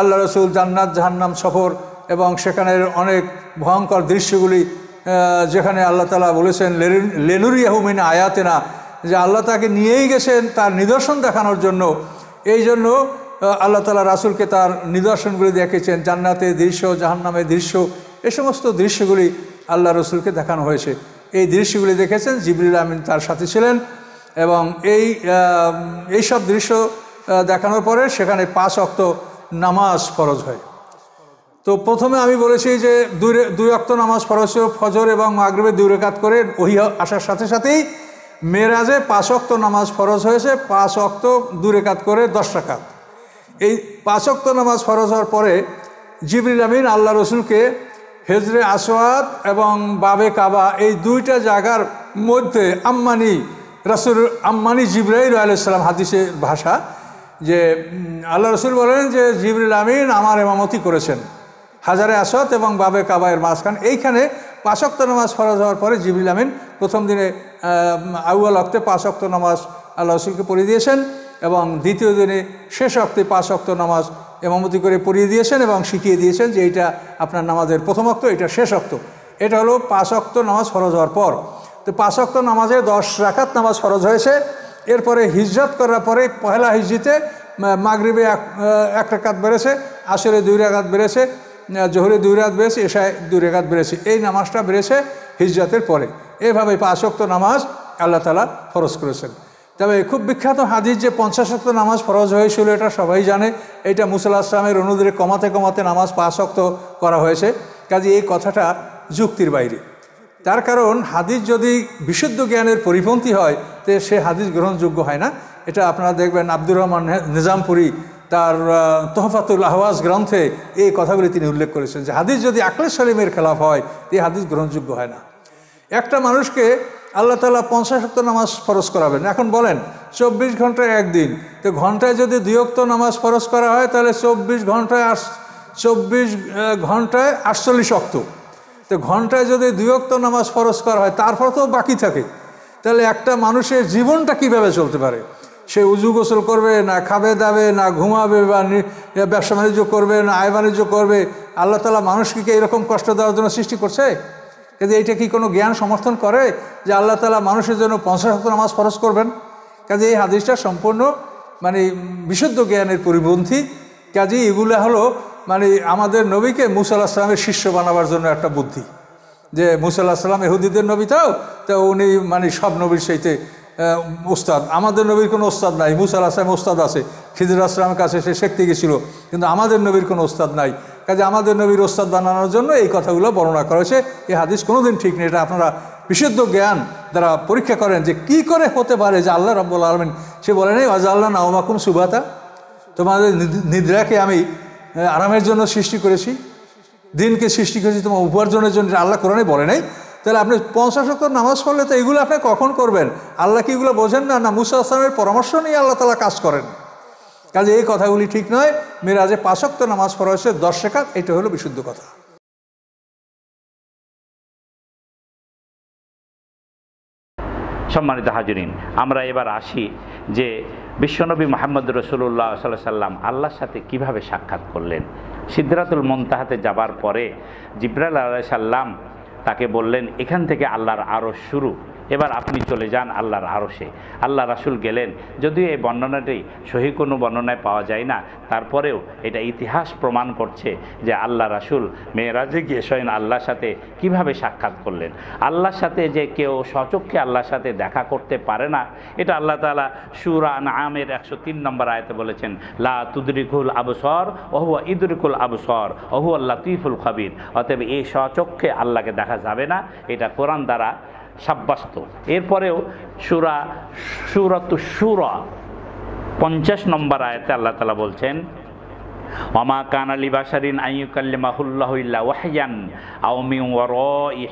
আল্লাহ রসুল জান্নাত জাহান্নাম সফর এবং সেখানের অনেক ভয়ঙ্কর দৃশ্যগুলি যেখানে আল্লাহ তালা বলেছেন লেনুরিয়াহুমিন আয়াতেনা যে আল্লাহ তাকে নিয়েই গেছেন তার নিদর্শন দেখানোর জন্য এই জন্য আল্লাহ তালা রাসুলকে তার নিদর্শনগুলি দেখেছেন জান্নাতের দৃশ্য জাহান্নামের দৃশ্য এ সমস্ত দৃশ্যগুলি আল্লাহ রসুলকে দেখানো হয়েছে এই দৃশ্যগুলি দেখেছেন জিবরুল আমিন তার সাথে ছিলেন এবং এই এইসব দৃশ্য দেখানোর পরে সেখানে পাঁচ অক্ত নামাজ ফরজ হয় তো প্রথমে আমি বলেছি যে দুই দুই অক্ত নামাজ ফরজ ফজর এবং মাগরীবে দুই রেখাত করে ওই আসার সাথে সাথেই মেয়েরাজে পাঁচ অক্ত নামাজ ফরজ হয়েছে পাঁচ অক্ত দুই রেখাত করে দশ রেখাত এই পাঁচ অক্ত নামাজ ফরজ হওয়ার পরে জিবরিল আমিন আল্লাহ রসুলকে হেজরে আসওয়াদ এবং বাবে কাবা এই দুইটা জায়গার মধ্যে আম্মানি রাসুল আম্মানি রয়াল আলাইসালাম হাদিসের ভাষা যে আল্লাহ রসুল বলেন যে জিবরুল আমিন আমার এমামতি করেছেন হাজারে আসত এবং বাবে কাবায়ের মাঝখান এইখানে পাঁচক্ত নামাজ ফরজ হওয়ার পরে জিবরুল আমিন প্রথম দিনে আউয়াল অক্তে পাঁচক্ত নামাজ আল্লাহ রসুলকে পড়িয়ে দিয়েছেন এবং দ্বিতীয় দিনে শেষ অক্তে পাঁচক্ত নামাজ এমামতি করে পড়িয়ে দিয়েছেন এবং শিখিয়ে দিয়েছেন যে এটা আপনার নামাজের প্রথম অক্ত এটা শেষ অক্ত এটা হলো পাঁচ অক্ত নামাজ ফরজ হওয়ার পর তো পাঁচ অক্ত নামাজে দশ রাখাত নামাজ ফরজ হয়েছে এরপরে হিজরত করার পরে পহেলা হিজড়িতে মাগরীবে এক রেখাত বেড়েছে আসরে দুই রেখাত বেড়েছে জোহরে দুই রাত বেড়েছে এশায় দুই রেখাত বেড়েছে এই নামাজটা বেড়েছে হিজরতের পরে এভাবে পাঁচক্ত নামাজ আল্লাহ তালা ফরজ করেছেন তবে খুব বিখ্যাত হাদিস যে পঞ্চাশক্ত নামাজ ফরজ হয়েছিল এটা সবাই জানে এটা মুসল্লা আসলামের অনুদূরে কমাতে কমাতে নামাজ পাঁচক্ত করা হয়েছে কাজে এই কথাটা যুক্তির বাইরে তার কারণ হাদিস যদি বিশুদ্ধ জ্ঞানের পরিপন্থী হয় তে সে হাদিস গ্রহণযোগ্য হয় না এটা আপনারা দেখবেন আব্দুর রহমান নিজামপুরি তার তোহফাতুল আহওয়াজ গ্রন্থে এই কথাগুলি তিনি উল্লেখ করেছেন যে হাদিস যদি আকলে সালিমের খেলাফ হয় এই হাদিস গ্রহণযোগ্য হয় না একটা মানুষকে আল্লাহ তালা পঞ্চাশ অক্ত নামাজ ফরস করাবেন এখন বলেন চব্বিশ ঘন্টায় একদিন তো ঘন্টায় যদি দুই অক্ত নামাজ ফরস করা হয় তাহলে চব্বিশ ঘন্টায় আস চব্বিশ ঘন্টায় আটচল্লিশ অক্ট তো ঘন্টায় যদি অক্ত নামাজ ফরস করা হয় তারপর তো বাকি থাকে তাহলে একটা মানুষের জীবনটা কিভাবে চলতে পারে সে উজু গোসল করবে না খাবে দাবে না ঘুমাবে বা ব্যবসা বাণিজ্য করবে না আয় বাণিজ্য করবে আল্লাহ তালা মানুষকে কি এরকম কষ্ট দেওয়ার জন্য সৃষ্টি করছে কিন্তু এটা কি কোনো জ্ঞান সমর্থন করে যে আল্লাহ তালা মানুষের জন্য পঞ্চাশ শত নামাজ ফরস করবেন কাজে এই হাদিসটা সম্পূর্ণ মানে বিশুদ্ধ জ্ঞানের পরিপন্থী কাজে এগুলো হলো মানে আমাদের নবীকে মুসা আলাহিসামের শিষ্য বানাবার জন্য একটা বুদ্ধি যে মুসা আলাহিসাম এহুদিদের নবী তাও তো উনি মানে সব নবীর সেইতে ওস্তাদ আমাদের নবীর কোনো ওস্তাদ নাই মুসা আলাহিসাম ওস্তাদ আছে খিজুর আসলামের কাছে সে শিখতে গেছিলো কিন্তু আমাদের নবীর কোনো ওস্তাদ নাই কাজে আমাদের নবীর ওস্তাদ বানানোর জন্য এই কথাগুলো বর্ণনা করা হয়েছে এই হাদিস কোনোদিন ঠিক নেই এটা আপনারা বিশুদ্ধ জ্ঞান দ্বারা পরীক্ষা করেন যে কি করে হতে পারে যে আল্লাহ রব্বুল আলমিন সে বলেন এই আজাল্লাহ নাওমাকুম সুবাতা তোমাদের নিদ্রাকে আমি আরামের জন্য সৃষ্টি করেছি দিনকে সৃষ্টি করেছি তোমার উপার্জনের জন্য আল্লাহ কোরআনে বলে নাই তাহলে আপনি পঞ্চাশ অক্ষ নামাজ পড়লে তো এগুলো আপনি কখন করবেন আল্লাহ কি এগুলো বোঝেন না না মুসা আসলামের পরামর্শ নিয়ে আল্লাহ তালা কাজ করেন কাজে এই কথাগুলি ঠিক নয় মেয়েরা যে পাঁচক্ত নামাজ পড়া হয়েছে দশ শেখাত এটা হলো বিশুদ্ধ কথা সম্মানিত হাজরিন আমরা এবার আসি যে বিশ্বনবী মোহাম্মদ রসুল্লাহ সাল্লাহ সাল্লাম আল্লাহর সাথে কিভাবে সাক্ষাৎ করলেন সিদ্ধরাতুল মন্তাহাতে যাবার পরে জিব্রাল আল্লাহ সাল্লাম তাকে বললেন এখান থেকে আল্লাহর আরও শুরু এবার আপনি চলে যান আল্লাহর আরশে আল্লাহ রাসুল গেলেন যদিও এই বর্ণনাটি সহি কোনো বর্ণনায় পাওয়া যায় না তারপরেও এটা ইতিহাস প্রমাণ করছে যে আল্লাহ রাসুল মেয়েরাজে গিয়ে স্বয়ং আল্লাহর সাথে কিভাবে সাক্ষাৎ করলেন আল্লাহর সাথে যে কেউ সচক্ষে আল্লাহর সাথে দেখা করতে পারে না এটা আল্লাহ তালা সুরান আমের একশো তিন নম্বর আয়তে বলেছেন লা তুদরিকুল আবসর অহু ইদরিকুল আবসর ওহু আল্লাহ তিফুল খাবির অতএব এই সচক্ষে আল্লাহকে দেখা যাবে না এটা কোরআন দ্বারা সাব্যস্ত এরপরেও সুরা সুরত সুরা পঞ্চাশ নম্বর আয়তে আল্লাহ তালা বলছেন অমা কান আলী বাসারিন আইকাল্লিমাহুল্লাহ ওয়াহয়ান আউমি ওয়ার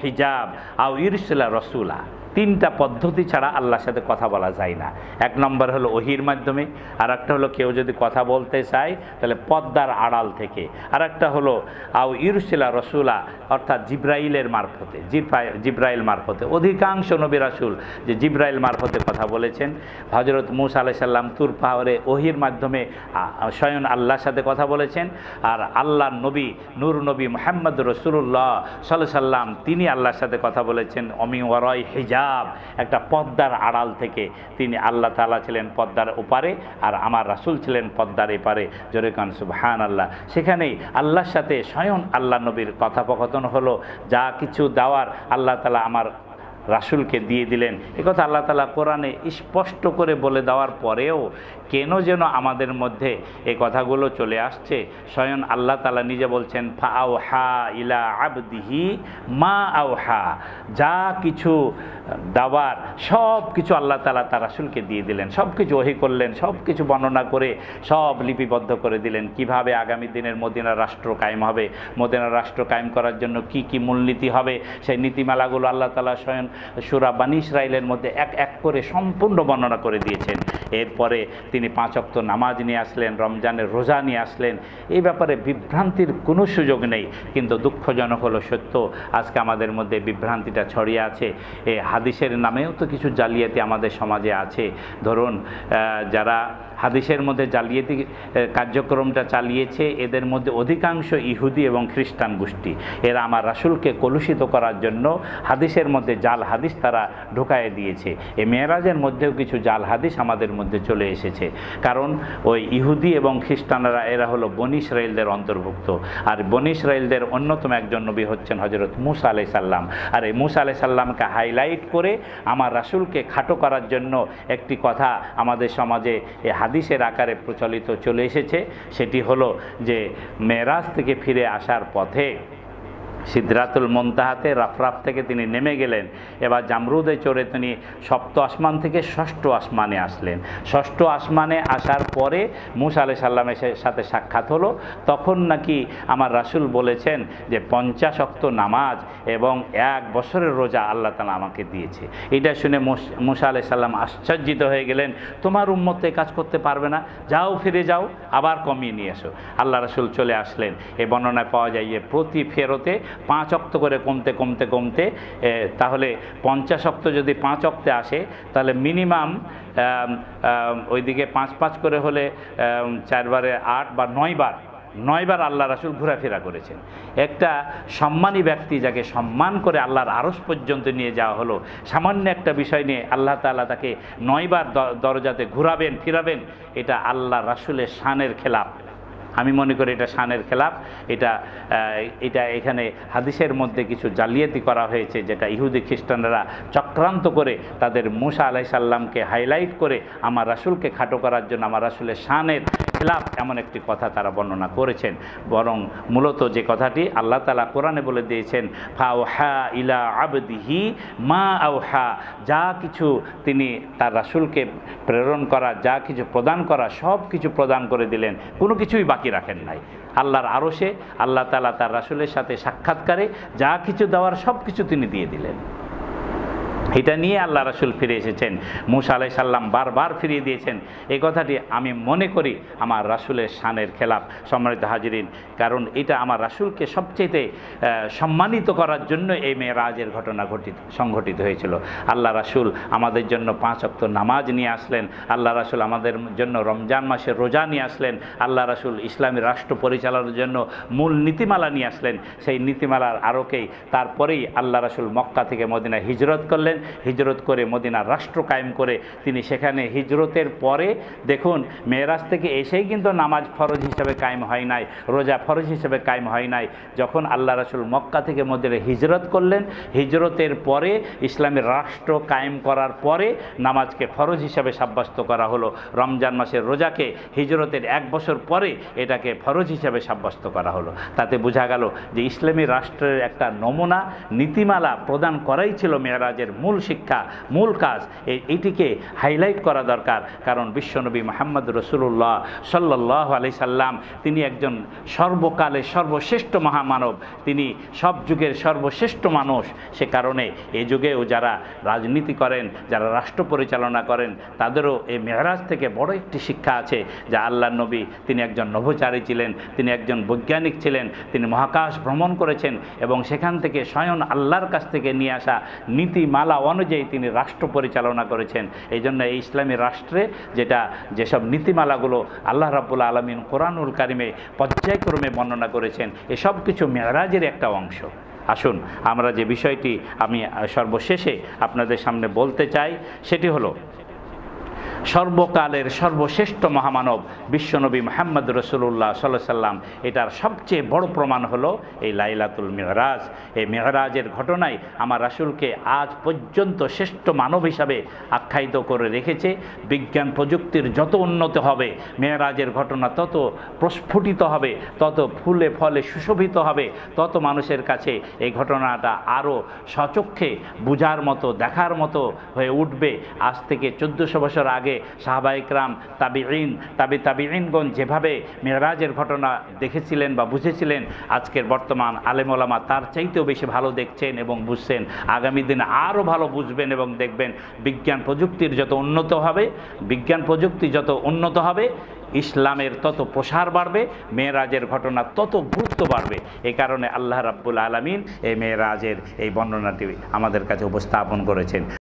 হিজাব আউ ইরসুলা রসুলা তিনটা পদ্ধতি ছাড়া আল্লাহর সাথে কথা বলা যায় না এক নম্বর হলো ওহির মাধ্যমে আর একটা হলো কেউ যদি কথা বলতে চায় তাহলে পদ্মার আড়াল থেকে আর একটা হলো আউ ইরসিলা রসুলা অর্থাৎ জিব্রাইলের মারফতে জিব্রাইল মারফতে অধিকাংশ নবী রাসুল যে জিব্রাইল মারফতে কথা বলেছেন হজরত মুসা আলাহ সাল্লাম তুর পাহরে ওহির মাধ্যমে স্বয়ন আল্লাহর সাথে কথা বলেছেন আর আল্লাহ নবী নূর নবী মোহাম্মদ রসুল্লাহ সাল্লাম তিনি আল্লাহর সাথে কথা বলেছেন অমি ওয়ারয় হিজা হিজাব একটা পদ্মার আড়াল থেকে তিনি আল্লাহ তালা ছিলেন পদ্মার ওপারে আর আমার রাসুল ছিলেন পদ্মার এপারে জোরে কান সুবহান আল্লাহ সেখানেই আল্লাহর সাথে স্বয়ং আল্লাহ নবীর কথোপকথন হলো যা কিছু দেওয়ার আল্লাহ তালা আমার রাসুলকে দিয়ে দিলেন একথা আল্লাহ তালা কোরআনে স্পষ্ট করে বলে দেওয়ার পরেও কেন যেন আমাদের মধ্যে এই কথাগুলো চলে আসছে স্বয়ং আল্লাহ তালা নিজে বলছেন ফা আও হা ইলা আবদিহি মা আও হা যা কিছু দাবার সব কিছু আল্লাহ তালা তার আসুলকে দিয়ে দিলেন সব কিছু ওহি করলেন সব কিছু বর্ণনা করে সব লিপিবদ্ধ করে দিলেন কিভাবে আগামী দিনের মদিনা রাষ্ট্র কায়েম হবে মদিনা রাষ্ট্র কায়েম করার জন্য কি কি মূলনীতি হবে সেই নীতিমালাগুলো আল্লাহ তালা স্বয়ং সুরা বানিস রাইলের মধ্যে এক এক করে সম্পূর্ণ বর্ণনা করে দিয়েছেন এরপরে তিনি পাঁচ অক্ত নামাজ নিয়ে আসলেন রমজানের রোজা নিয়ে আসলেন এই ব্যাপারে বিভ্রান্তির কোনো সুযোগ নেই কিন্তু দুঃখজনক হলো সত্য আজকে আমাদের মধ্যে বিভ্রান্তিটা ছড়িয়ে আছে এ হাদিসের নামেও তো কিছু জালিয়াতি আমাদের সমাজে আছে ধরুন যারা হাদিসের মধ্যে জালিয়াতি কার্যক্রমটা চালিয়েছে এদের মধ্যে অধিকাংশ ইহুদি এবং খ্রিস্টান গোষ্ঠী এরা আমার রাসুলকে কলুষিত করার জন্য হাদিসের মধ্যে জাল হাদিস তারা ঢুকায় দিয়েছে এই মেয়েরাজের মধ্যেও কিছু জাল হাদিস আমাদের মধ্যে চলে এসেছে কারণ ওই ইহুদি এবং খ্রিস্টানরা এরা হলো বনিস রাইলদের অন্তর্ভুক্ত আর বনিস রাইলদের অন্যতম একজন নবী হচ্ছেন হজরত মুসা আলাই সাল্লাম আর এই মুসা আলাই সাল্লামকে হাইলাইট করে আমার রাসুলকে খাটো করার জন্য একটি কথা আমাদের সমাজে হাদিসের আকারে প্রচলিত চলে এসেছে সেটি হলো যে মেরাজ থেকে ফিরে আসার পথে সিদ্ধাতুল মন্তাহাতে রাফরাফ থেকে তিনি নেমে গেলেন এবার জামরুদে চড়ে তিনি সপ্ত আসমান থেকে ষষ্ঠ আসমানে আসলেন ষষ্ঠ আসমানে আসার পরে মুসা আলি সাল্লামের সাথে সাক্ষাৎ হলো তখন নাকি আমার রাসুল বলেছেন যে পঞ্চাশ অক্ত নামাজ এবং এক বছরের রোজা আল্লাহ তালা আমাকে দিয়েছে এটা শুনে মুসা আলি সাল্লাম আশ্চর্যিত হয়ে গেলেন তোমার উন্মত্তে কাজ করতে পারবে না যাও ফিরে যাও আবার কমিয়ে নিয়ে এসো আল্লাহ রাসুল চলে আসলেন এ বর্ণনায় পাওয়া যায় যে প্রতি ফেরতে পাঁচ অক্ত করে কমতে কমতে কমতে তাহলে পঞ্চাশ অক্ত যদি পাঁচ অক্তে আসে তাহলে মিনিমাম ওইদিকে পাঁচ পাঁচ করে হলে চারবারে আট বা নয়বার নয়বার আল্লাহ রাসুল ঘোরাফেরা করেছেন একটা সম্মানী ব্যক্তি যাকে সম্মান করে আল্লাহর আরস পর্যন্ত নিয়ে যাওয়া হলো সামান্য একটা বিষয় নিয়ে আল্লাহ তালা তাকে নয়বার দরজাতে ঘুরাবেন ফিরাবেন এটা আল্লাহ রাসুলের শানের খেলাফ আমি মনে করি এটা শানের খেলাফ এটা এটা এখানে হাদিসের মধ্যে কিছু জালিয়াতি করা হয়েছে যেটা ইহুদি খ্রিস্টানরা চক্রান্ত করে তাদের মুসা আলাইসাল্লামকে হাইলাইট করে আমার রাসুলকে খাটো করার জন্য আমার রাসুলের শানের খেলাফ এমন একটি কথা তারা বর্ণনা করেছেন বরং মূলত যে কথাটি আল্লাহ তালা কোরআনে বলে দিয়েছেন ফাওহা ইলা আবদিহি মা আওহা যা কিছু তিনি তার রাসুলকে প্রেরণ করা যা কিছু প্রদান করা সব কিছু প্রদান করে দিলেন কোনো কিছুই বাকি রাখেন নাই আল্লাহর আরশে আল্লাহ তালা তার রাসুলের সাথে সাক্ষাৎকারে যা কিছু দেওয়ার সব কিছু তিনি দিয়ে দিলেন এটা নিয়ে আল্লাহ রাসুল ফিরে এসেছেন মুসা আলাই সাল্লাম বারবার ফিরিয়ে দিয়েছেন এই কথাটি আমি মনে করি আমার রাসুলের শানের খেলাফ সম্মানিত হাজিরিন কারণ এটা আমার রাসুলকে সবচেয়েতে সম্মানিত করার জন্য এই রাজের ঘটনা ঘটিত সংঘটিত হয়েছিল আল্লাহ রাসুল আমাদের জন্য পাঁচ অক্ত নামাজ নিয়ে আসলেন আল্লাহ রাসুল আমাদের জন্য রমজান মাসের রোজা নিয়ে আসলেন আল্লাহ রাসুল ইসলামী রাষ্ট্র পরিচালনার জন্য মূল নীতিমালা নিয়ে আসলেন সেই নীতিমালার আরোকেই তারপরেই আল্লাহ রাসুল মক্কা থেকে মদিনা হিজরত করলেন হিজরত করে মদিনার রাষ্ট্র কায়েম করে তিনি সেখানে হিজরতের পরে দেখুন মেয়েরাজ থেকে এসেই কিন্তু নামাজ ফরজ হিসেবে কায়েম হয় নাই রোজা ফরজ হিসেবে কায়েম হয় নাই যখন আল্লাহ রাসুল মক্কা থেকে মদিনে হিজরত করলেন হিজরতের পরে ইসলামের রাষ্ট্র কায়েম করার পরে নামাজকে ফরজ হিসাবে সাব্যস্ত করা হলো রমজান মাসের রোজাকে হিজরতের এক বছর পরে এটাকে ফরজ হিসাবে সাব্যস্ত করা হলো তাতে বোঝা গেল যে ইসলামী রাষ্ট্রের একটা নমুনা নীতিমালা প্রদান করাই ছিল মেয়েরাজের মূল মূল শিক্ষা মূল কাজ এটিকে হাইলাইট করা দরকার কারণ বিশ্বনবী মোহাম্মদ রসুল্লাহ সাল্লাহ আলি সাল্লাম তিনি একজন সর্বকালে সর্বশ্রেষ্ঠ মহামানব তিনি সব যুগের সর্বশ্রেষ্ঠ মানুষ সে কারণে এ যুগেও যারা রাজনীতি করেন যারা রাষ্ট্র পরিচালনা করেন তাদেরও এই মেহরাজ থেকে বড় একটি শিক্ষা আছে যা আল্লাহ নবী তিনি একজন নভোচারী ছিলেন তিনি একজন বৈজ্ঞানিক ছিলেন তিনি মহাকাশ ভ্রমণ করেছেন এবং সেখান থেকে স্বয়ন আল্লাহর কাছ থেকে নিয়ে আসা নীতিমালা আল্লাহ অনুযায়ী তিনি রাষ্ট্র পরিচালনা করেছেন এই জন্য এই ইসলামী রাষ্ট্রে যেটা যেসব নীতিমালাগুলো আল্লাহ রাবুল আলমিন কোরআনুল কারিমে পর্যায়ক্রমে বর্ণনা করেছেন এসব কিছু মেরাজের একটা অংশ আসুন আমরা যে বিষয়টি আমি সর্বশেষে আপনাদের সামনে বলতে চাই সেটি হলো সর্বকালের সর্বশ্রেষ্ঠ মহামানব বিশ্বনবী মোহাম্মদ রসুল্লাহ সাল্লাহ সাল্লাম এটার সবচেয়ে বড় প্রমাণ হলো এই লাইলাতুল মেহরাজ এই মেহরাজের ঘটনায় আমার রাসুলকে আজ পর্যন্ত শ্রেষ্ঠ মানব হিসাবে আখ্যায়িত করে রেখেছে বিজ্ঞান প্রযুক্তির যত উন্নত হবে মেহরাজের ঘটনা তত প্রস্ফুটিত হবে তত ফুলে ফলে সুশোভিত হবে তত মানুষের কাছে এই ঘটনাটা আরও সচক্ষে বুঝার মতো দেখার মতো হয়ে উঠবে আজ থেকে চোদ্দোশো বছর আগে আমাদেরকে সাহাবাইকরাম তাবি ইন তাবি তাবি ইনগণ যেভাবে মেরাজের ঘটনা দেখেছিলেন বা বুঝেছিলেন আজকের বর্তমান আলেমলামা তার চাইতেও বেশি ভালো দেখছেন এবং বুঝছেন আগামী দিনে আরও ভালো বুঝবেন এবং দেখবেন বিজ্ঞান প্রযুক্তির যত উন্নত হবে বিজ্ঞান প্রযুক্তি যত উন্নত হবে ইসলামের তত প্রসার বাড়বে মেয়েরাজের ঘটনা তত গুরুত্ব বাড়বে এ কারণে আল্লাহ রাব্বুল আলমিন এই মেয়েরাজের এই বর্ণনাটি আমাদের কাছে উপস্থাপন করেছেন